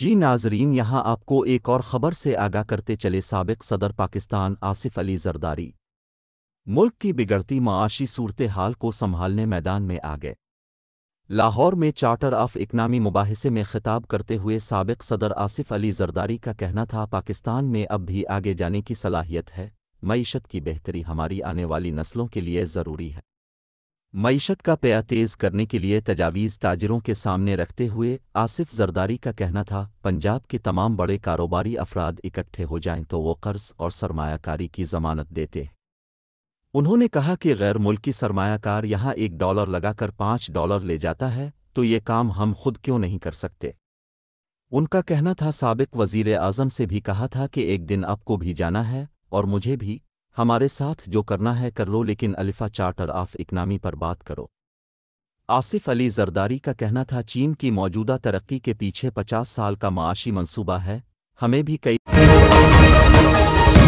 जी नाजरीन यहाँ आपको एक और खबर से आगाह करते चले सबक सदर पाकिस्तान आसिफ अली जरदारी मुल्क की बिगड़ती माशी सूरत हाल को संभालने मैदान में आ गए लाहौर में चार्टर ऑफ इकनॉमी मुबासे में खिताब करते हुए सबक सदर आसिफ अली जरदारी का कहना था पाकिस्तान में अब भी आगे जाने की सलाहियत है मीशत की बेहतरी हमारी आने वाली नस्लों के लिए ज़रूरी है मीशत का पया तेज करने के लिए तजावीज़ ताजरों के सामने रखते हुए आसिफ जरदारी का कहना था पंजाब के तमाम बड़े कारोबारी अफराद इकट्ठे हो जाएं तो वो कर्ज और सरमायाकारी की जमानत देते उन्होंने कहा कि गैर मुल्की सरमायाकार यहाँ एक डॉलर लगाकर पाँच डॉलर ले जाता है तो ये काम हम खुद क्यों नहीं कर सकते उनका कहना था सबक वजीर आजम से भी कहा था कि एक दिन आपको भी जाना है और मुझे भी हमारे साथ जो करना है कर लो लेकिन अलिफा चार्टर ऑफ इकनॉमी पर बात करो आसिफ अली जरदारी का कहना था चीन की मौजूदा तरक्की के पीछे 50 साल का माशी मंसूबा है हमें भी कई